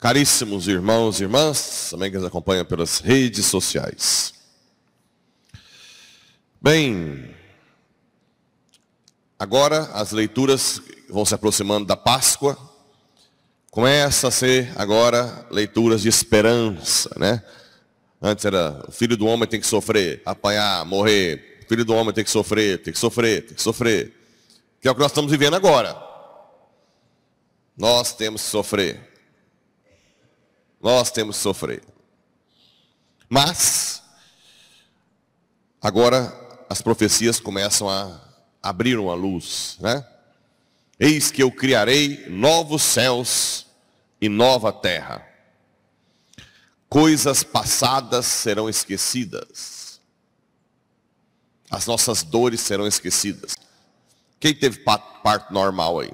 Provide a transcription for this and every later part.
Caríssimos irmãos e irmãs, também que nos acompanham pelas redes sociais. Bem, agora as leituras vão se aproximando da Páscoa. Começa a ser agora leituras de esperança, né? Antes era o filho do homem tem que sofrer, apanhar, morrer. O filho do homem tem que sofrer, tem que sofrer, tem que sofrer. Que é o que nós estamos vivendo agora. Nós temos que sofrer. Nós temos que sofrer. Mas, agora as profecias começam a abrir uma luz, né? Eis que eu criarei novos céus e nova terra. Coisas passadas serão esquecidas. As nossas dores serão esquecidas. Quem teve parto normal aí?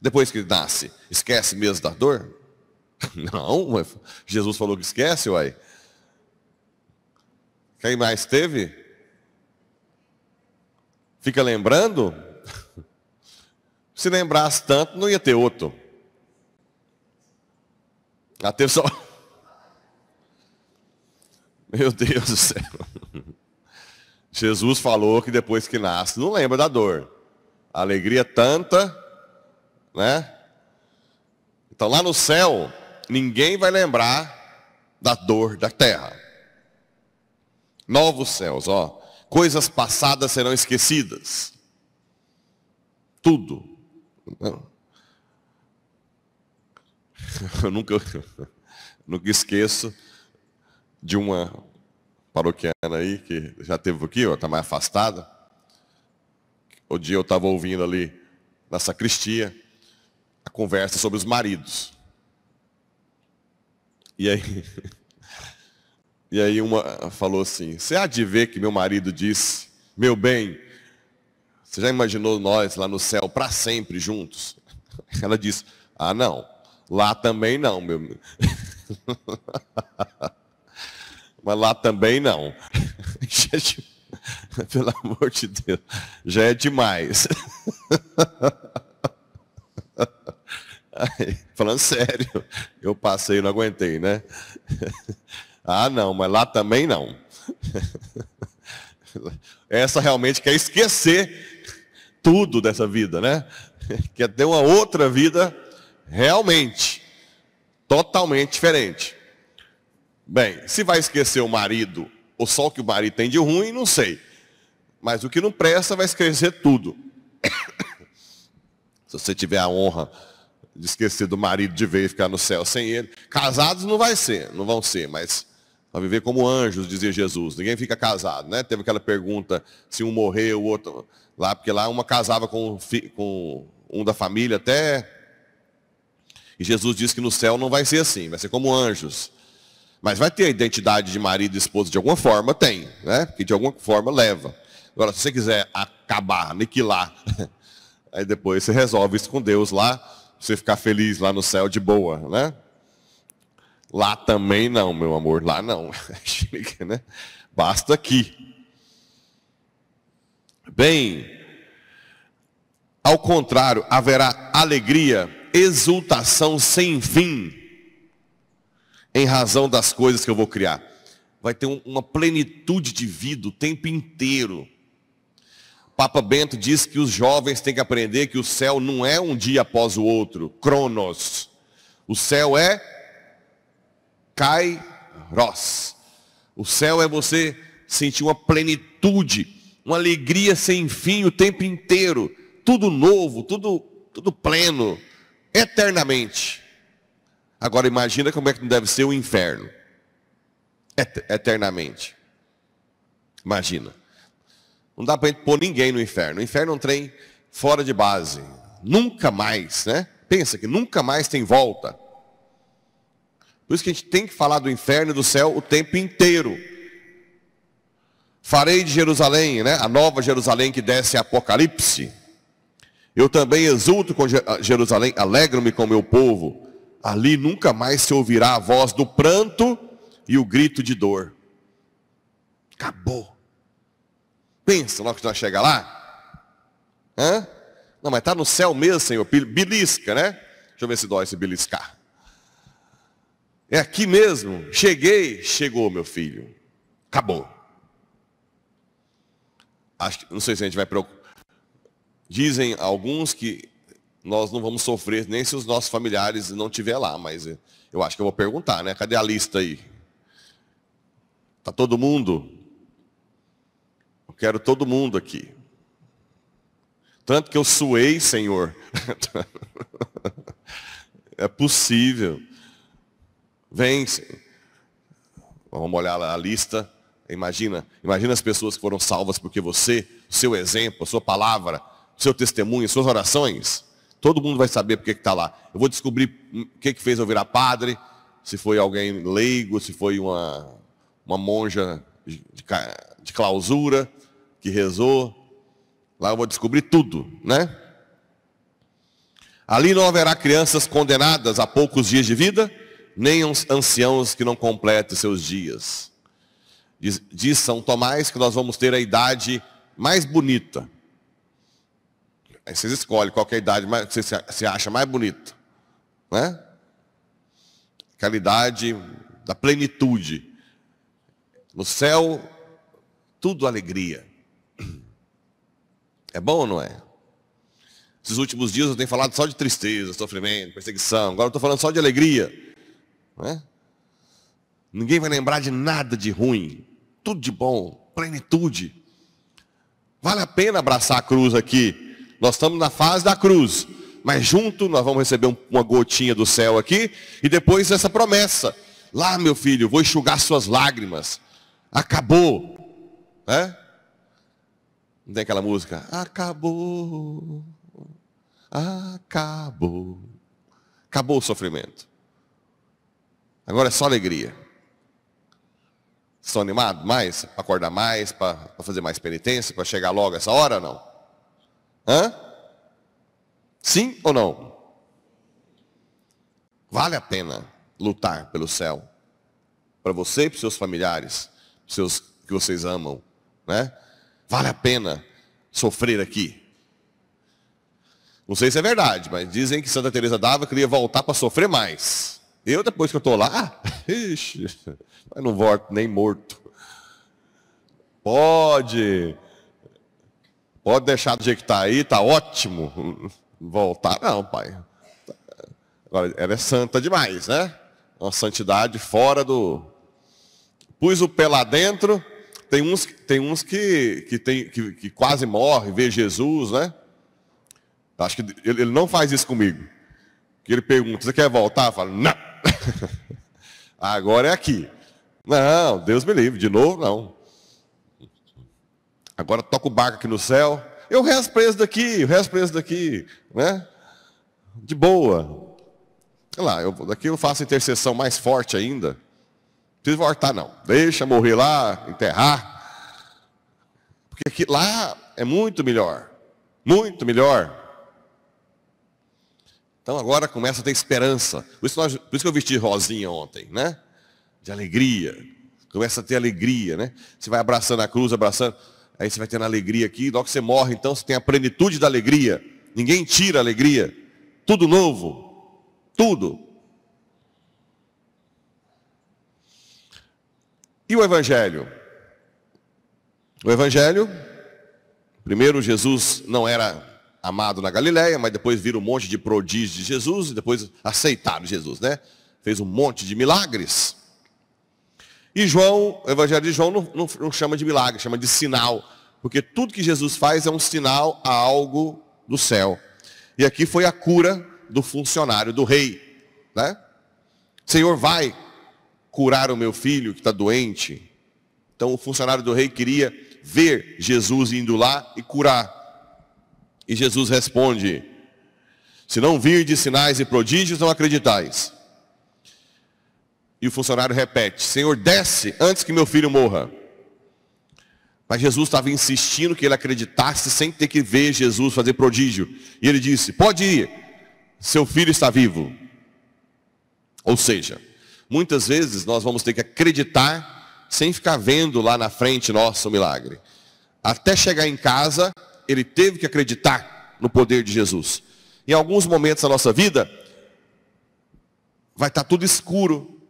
Depois que nasce, esquece mesmo da dor? Não, Jesus falou que esquece, uai. Quem mais teve? Fica lembrando? Se lembrasse tanto, não ia ter outro. Até ah, só. Meu Deus do céu. Jesus falou que depois que nasce, não lembra da dor. A alegria é tanta, né? Então lá no céu, ninguém vai lembrar da dor da terra. Novos céus, ó. Coisas passadas serão esquecidas. Tudo. Eu nunca, nunca esqueço de uma paroquiana aí, que já teve aqui, está mais afastada. O dia eu estava ouvindo ali na sacristia a conversa sobre os maridos. E aí, e aí uma falou assim, você há de ver que meu marido disse, meu bem, você já imaginou nós lá no céu para sempre juntos? Ela disse, ah não, lá também não, meu. Mas lá também não. É pelo amor de Deus, já é demais. Falando sério, eu passei, não aguentei, né? ah, não, mas lá também não. Essa realmente quer esquecer tudo dessa vida, né? Quer ter uma outra vida realmente, totalmente diferente. Bem, se vai esquecer o marido, ou só o que o marido tem de ruim, não sei. Mas o que não presta vai esquecer tudo. se você tiver a honra de esquecer do marido de vez ficar no céu sem ele. Casados não vai ser, não vão ser, mas vai viver como anjos, dizia Jesus. Ninguém fica casado, né? Teve aquela pergunta se um morreu o outro lá, porque lá uma casava com, com um da família até. E Jesus disse que no céu não vai ser assim, vai ser como anjos. Mas vai ter a identidade de marido e esposa de alguma forma, tem, né? Que de alguma forma leva. Agora, se você quiser acabar, aniquilar, aí depois você resolve isso com Deus lá, você ficar feliz lá no céu de boa, né? Lá também não, meu amor, lá não. Né? Basta aqui. Bem, ao contrário, haverá alegria, exultação sem fim, em razão das coisas que eu vou criar. Vai ter uma plenitude de vida o tempo inteiro. Papa Bento diz que os jovens têm que aprender que o céu não é um dia após o outro, cronos. O céu é kairos. O céu é você sentir uma plenitude, uma alegria sem fim o tempo inteiro, tudo novo, tudo tudo pleno, eternamente. Agora imagina como é que não deve ser o inferno. Eternamente. Imagina. Não dá para pôr ninguém no inferno. O inferno é um trem fora de base. Nunca mais, né? Pensa que nunca mais tem volta. Por isso que a gente tem que falar do inferno e do céu o tempo inteiro. Farei de Jerusalém, né? A nova Jerusalém que desce é Apocalipse. Eu também exulto com ah, Jerusalém, alegro-me com meu povo. Ali nunca mais se ouvirá a voz do pranto e o grito de dor. Acabou. Pensa logo que nós chegar lá. Hã? Não, mas está no céu mesmo, Senhor. Belisca, né? Deixa eu ver se dói se beliscar. É aqui mesmo. Cheguei, chegou, meu filho. Acabou. Acho que, não sei se a gente vai preocupar. Dizem alguns que nós não vamos sofrer nem se os nossos familiares não estiver lá, mas eh, eu acho que eu vou perguntar, né? Cadê a lista aí? Tá todo mundo? Quero todo mundo aqui. Tanto que eu suei, Senhor. é possível. Vem. Senhor. Vamos olhar a lista. Imagina, imagina as pessoas que foram salvas porque você, seu exemplo, sua palavra, seu testemunho, suas orações. Todo mundo vai saber porque está lá. Eu vou descobrir o que, que fez eu virar padre, se foi alguém leigo, se foi uma, uma monja de, de clausura, que rezou. Lá eu vou descobrir tudo, né? Ali não haverá crianças condenadas a poucos dias de vida, nem anciãos que não completem seus dias. Diz, diz São Tomás que nós vamos ter a idade mais bonita. Aí vocês escolhem qual é a idade mais, que você se acha mais bonita. Né? Aquela idade da plenitude. No céu, tudo alegria. É bom ou não é? Esses últimos dias eu tenho falado só de tristeza, sofrimento, perseguição. Agora eu estou falando só de alegria. Não é? Ninguém vai lembrar de nada de ruim. Tudo de bom, plenitude. Vale a pena abraçar a cruz aqui. Nós estamos na fase da cruz. Mas junto nós vamos receber uma gotinha do céu aqui. E depois essa promessa. Lá, meu filho, vou enxugar suas lágrimas. Acabou. É? Não tem aquela música? Acabou. Acabou. Acabou o sofrimento. Agora é só alegria. Estão animados mais? Para acordar mais? Para fazer mais penitência? Para chegar logo essa hora ou não? Hã? Sim ou não? Vale a pena lutar pelo céu. Para você e para seus familiares, seus que vocês amam. Né? Vale a pena sofrer aqui? Não sei se é verdade, mas dizem que Santa Teresa dava queria voltar para sofrer mais. Eu, depois que eu estou lá, ah, ixi, mas não volto nem morto. Pode. Pode deixar do jeito que está aí, está ótimo. Voltar, não, pai. Agora, ela é santa demais, né? Uma santidade fora do. Pus o pé lá dentro, tem uns, tem uns que, que, tem, que, que quase morre, vê Jesus, né? Acho que ele, ele não faz isso comigo. Que ele pergunta, você quer voltar? Eu falo, não. Agora é aqui. Não, Deus me livre, de novo não. Agora toca o barco aqui no céu. Eu rezo preso daqui, eu rezo preso daqui, né? De boa. Sei lá, eu, daqui eu faço intercessão mais forte ainda precisa voltar, não. Deixa morrer lá, enterrar. Porque aqui, lá é muito melhor. Muito melhor. Então agora começa a ter esperança. Por isso, nós, por isso que eu vesti rosinha ontem, né? De alegria. Começa a ter alegria, né? Você vai abraçando a cruz, abraçando. Aí você vai tendo alegria aqui. Logo que você morre, então você tem a plenitude da alegria. Ninguém tira a alegria. Tudo novo. Tudo. E o Evangelho? O Evangelho, primeiro Jesus não era amado na Galiléia, mas depois vira um monte de prodígios de Jesus, e depois aceitaram Jesus, né? Fez um monte de milagres. E João, o Evangelho de João não, não, não chama de milagre, chama de sinal. Porque tudo que Jesus faz é um sinal a algo do céu. E aqui foi a cura do funcionário, do rei. Né? Senhor, vai, curar o meu filho que está doente. Então o funcionário do rei queria ver Jesus indo lá e curar. E Jesus responde: Se não de sinais e prodígios, não acreditais. E o funcionário repete: Senhor, desce antes que meu filho morra. Mas Jesus estava insistindo que ele acreditasse sem ter que ver Jesus fazer prodígio. E ele disse: Pode ir, seu filho está vivo. Ou seja, Muitas vezes nós vamos ter que acreditar sem ficar vendo lá na frente nosso milagre. Até chegar em casa, ele teve que acreditar no poder de Jesus. Em alguns momentos da nossa vida, vai estar tá tudo escuro.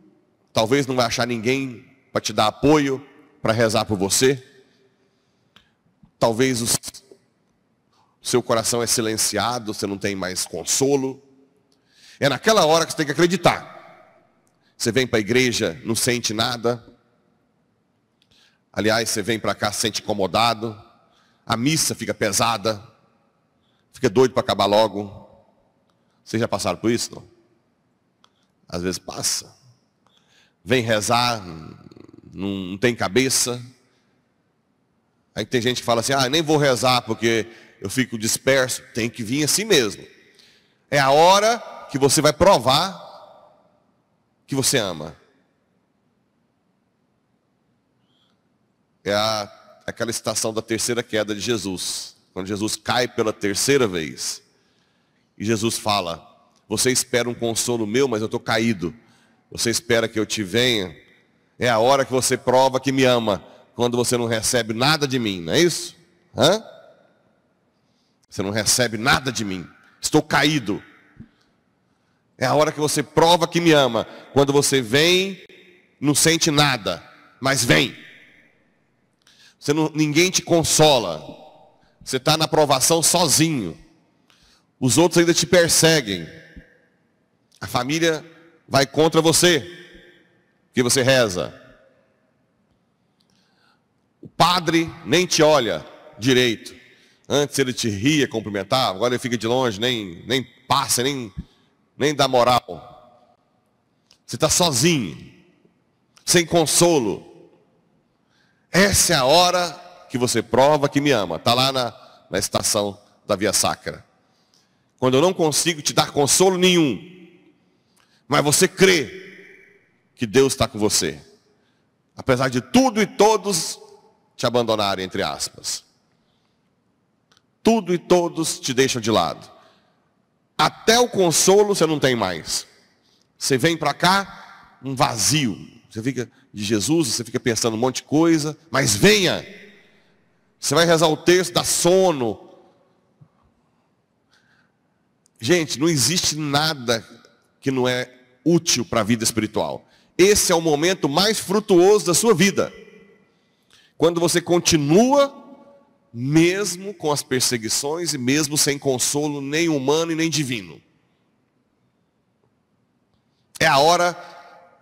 Talvez não vai achar ninguém para te dar apoio, para rezar por você. Talvez o seu coração é silenciado, você não tem mais consolo. É naquela hora que você tem que acreditar. Você vem para a igreja, não sente nada. Aliás, você vem para cá, sente incomodado. A missa fica pesada. Fica doido para acabar logo. Vocês já passaram por isso? Não? Às vezes passa. Vem rezar, não tem cabeça. Aí tem gente que fala assim, ah, nem vou rezar porque eu fico disperso. Tem que vir assim mesmo. É a hora que você vai provar que você ama. É a, aquela estação da terceira queda de Jesus. Quando Jesus cai pela terceira vez. E Jesus fala, você espera um consolo meu, mas eu estou caído. Você espera que eu te venha. É a hora que você prova que me ama. Quando você não recebe nada de mim, não é isso? Hã? Você não recebe nada de mim. Estou caído. É a hora que você prova que me ama. Quando você vem, não sente nada, mas vem. Você não, ninguém te consola. Você está na provação sozinho. Os outros ainda te perseguem. A família vai contra você, porque você reza. O padre nem te olha direito. Antes ele te ria, cumprimentava, agora ele fica de longe, nem, nem passa, nem nem da moral. Você está sozinho, sem consolo. Essa é a hora que você prova que me ama. Está lá na, na estação da Via Sacra. Quando eu não consigo te dar consolo nenhum, mas você crê que Deus está com você. Apesar de tudo e todos te abandonarem, entre aspas. Tudo e todos te deixam de lado. Até o consolo você não tem mais. Você vem para cá, um vazio. Você fica de Jesus, você fica pensando um monte de coisa, mas venha. Você vai rezar o texto, dá sono. Gente, não existe nada que não é útil para a vida espiritual. Esse é o momento mais frutuoso da sua vida. Quando você continua mesmo com as perseguições e mesmo sem consolo nem humano e nem divino. É a hora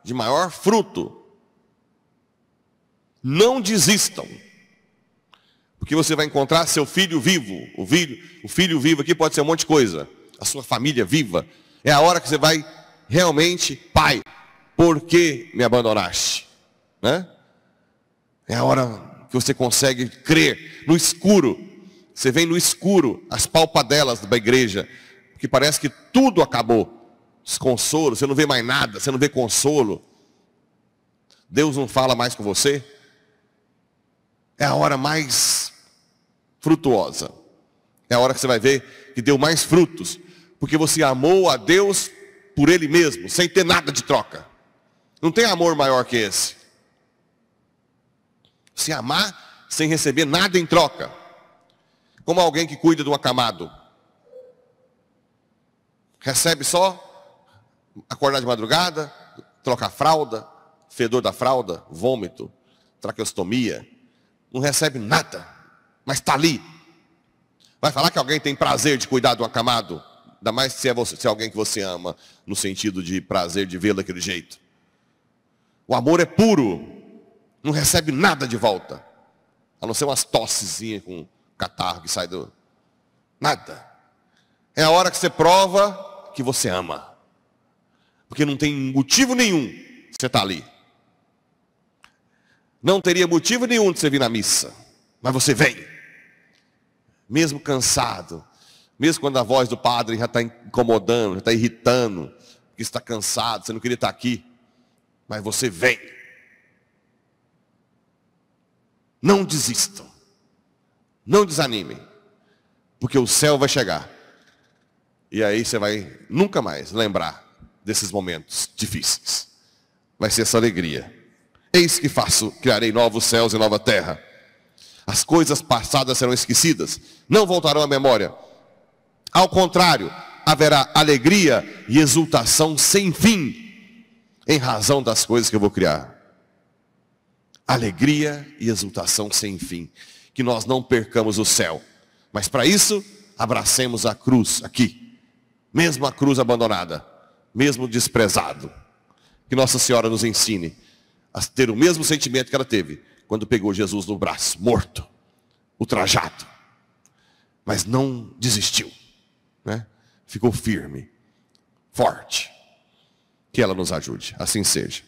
de maior fruto. Não desistam. Porque você vai encontrar seu filho vivo. O filho, o filho vivo aqui pode ser um monte de coisa. A sua família viva. É a hora que você vai realmente, pai, por que me abandonaste? Né? É a hora que você consegue crer no escuro. Você vem no escuro, as palpadelas da igreja, que parece que tudo acabou. Desconsolo, você não vê mais nada, você não vê consolo. Deus não fala mais com você. É a hora mais frutuosa. É a hora que você vai ver que deu mais frutos. Porque você amou a Deus por Ele mesmo, sem ter nada de troca. Não tem amor maior que esse. Se amar sem receber nada em troca. Como alguém que cuida do acamado. Recebe só acordar de madrugada, trocar fralda, fedor da fralda, vômito, traqueostomia. Não recebe nada, mas está ali. Vai falar que alguém tem prazer de cuidar do acamado? Ainda mais se é, você, se é alguém que você ama, no sentido de prazer de vê-lo daquele jeito. O amor é puro. Não recebe nada de volta. A não ser umas tossezinhas com catarro que sai do. Nada. É a hora que você prova que você ama. Porque não tem motivo nenhum você estar tá ali. Não teria motivo nenhum de você vir na missa. Mas você vem. Mesmo cansado. Mesmo quando a voz do padre já está incomodando, já está irritando, que está cansado, você não queria estar tá aqui. Mas você vem não desistam. Não desanimem. Porque o céu vai chegar. E aí você vai nunca mais lembrar desses momentos difíceis. Vai ser essa alegria. Eis que faço, criarei novos céus e nova terra. As coisas passadas serão esquecidas, não voltarão à memória. Ao contrário, haverá alegria e exultação sem fim em razão das coisas que eu vou criar alegria e exultação sem fim. Que nós não percamos o céu. Mas para isso, abracemos a cruz aqui. Mesmo a cruz abandonada, mesmo desprezado. Que Nossa Senhora nos ensine a ter o mesmo sentimento que ela teve quando pegou Jesus no braço, morto, ultrajado. Mas não desistiu. Né? Ficou firme, forte. Que ela nos ajude. Assim seja.